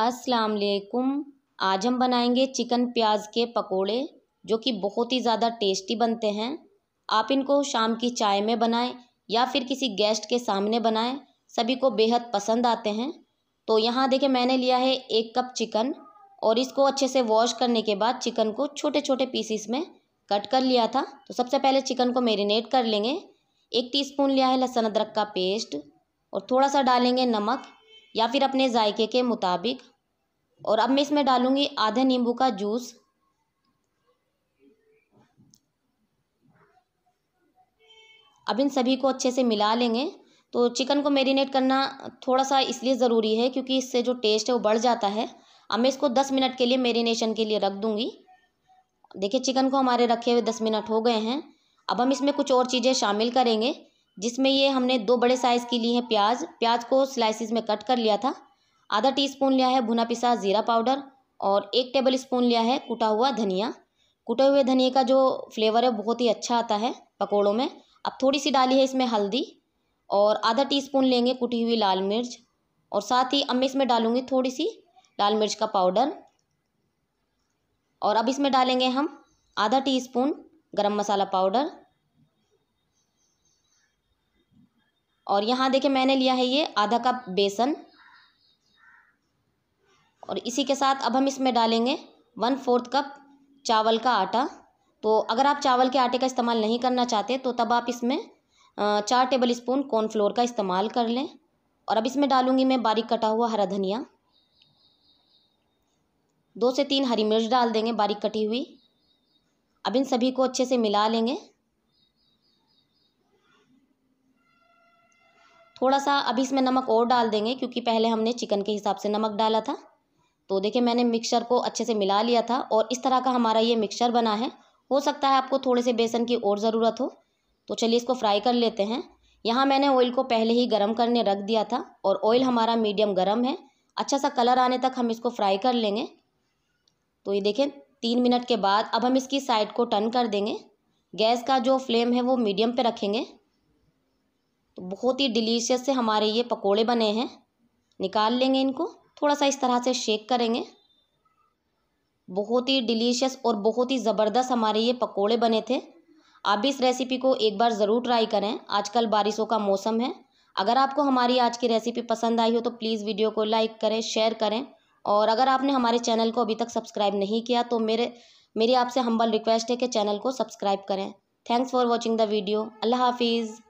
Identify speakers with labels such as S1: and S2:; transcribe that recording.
S1: अस्सलाम वालेकुम आज हम बनाएंगे चिकन प्याज के पकोड़े जो कि बहुत ही ज़्यादा टेस्टी बनते हैं आप इनको शाम की चाय में बनाएं या फिर किसी गेस्ट के सामने बनाएं सभी को बेहद पसंद आते हैं तो यहाँ देखें मैंने लिया है एक कप चिकन और इसको अच्छे से वॉश करने के बाद चिकन को छोटे छोटे पीसीस में कट कर लिया था तो सबसे पहले चिकन को मेरीनेट कर लेंगे एक स्पून लिया है लहसुन अदरक का पेस्ट और थोड़ा सा डालेंगे नमक या फिर अपने जायके के मुताबिक और अब मैं इसमें डालूँगी आधे नींबू का जूस अब इन सभी को अच्छे से मिला लेंगे तो चिकन को मैरिनेट करना थोड़ा सा इसलिए ज़रूरी है क्योंकि इससे जो टेस्ट है वो बढ़ जाता है अब मैं इसको दस मिनट के लिए मेरीनेशन के लिए रख दूँगी देखिए चिकन को हमारे रखे हुए दस मिनट हो गए हैं अब हम इसमें कुछ और चीज़ें शामिल करेंगे जिसमें ये हमने दो बड़े साइज़ की ली है प्याज प्याज को स्लाइसिस में कट कर लिया था आधा टीस्पून लिया है भुना पिसा ज़ीरा पाउडर और एक टेबल स्पून लिया है कुटा हुआ धनिया कुटे हुए धनिए का जो फ्लेवर है बहुत ही अच्छा आता है पकौड़ों में अब थोड़ी सी डाली है इसमें हल्दी और आधा स्पून लेंगे कुटी हुई लाल मिर्च और साथ ही अब मैं इसमें डालूँगी थोड़ी सी लाल मिर्च का पाउडर और अब इसमें डालेंगे हम आधा टीस्पून गरम मसाला पाउडर और यहाँ देखे मैंने लिया है ये आधा कप बेसन और इसी के साथ अब हम इसमें डालेंगे वन फोर्थ कप चावल का आटा तो अगर आप चावल के आटे का इस्तेमाल नहीं करना चाहते तो तब आप इसमें चार टेबल स्पून कॉर्नफ्लोर का इस्तेमाल कर लें और अब इसमें डालूंगी मैं बारीक कटा हुआ हरा धनिया दो से तीन हरी मिर्च डाल देंगे बारीक कटी हुई अब इन सभी को अच्छे से मिला लेंगे थोड़ा सा अभी इसमें नमक और डाल देंगे क्योंकि पहले हमने चिकन के हिसाब से नमक डाला था तो देखिए मैंने मिक्सर को अच्छे से मिला लिया था और इस तरह का हमारा ये मिक्सर बना है हो सकता है आपको थोड़े से बेसन की और ज़रूरत हो तो चलिए इसको फ्राई कर लेते हैं यहाँ मैंने ऑयल को पहले ही गर्म करने रख दिया था और ऑयल हमारा मीडियम गर्म है अच्छा सा कलर आने तक हम इसको फ्राई कर लेंगे तो ये देखें तीन मिनट के बाद अब हम इसकी साइड को टर्न कर देंगे गैस का जो फ्लेम है वो मीडियम पे रखेंगे तो बहुत ही डिलीशियस से हमारे ये पकोड़े बने हैं निकाल लेंगे इनको थोड़ा सा इस तरह से शेक करेंगे बहुत ही डिलीशियस और बहुत ही ज़बरदस्त हमारे ये पकोड़े बने थे आप भी इस रेसिपी को एक बार ज़रूर ट्राई करें आजकल बारिशों का मौसम है अगर आपको हमारी आज की रेसिपी पसंद आई हो तो प्लीज़ वीडियो को लाइक करें शेयर करें और अगर आपने हमारे चैनल को अभी तक सब्सक्राइब नहीं किया तो मेरे मेरी आपसे हम्बल रिक्वेस्ट है कि चैनल को सब्सक्राइब करें thanks for watching the video अल्लाह हाफिज़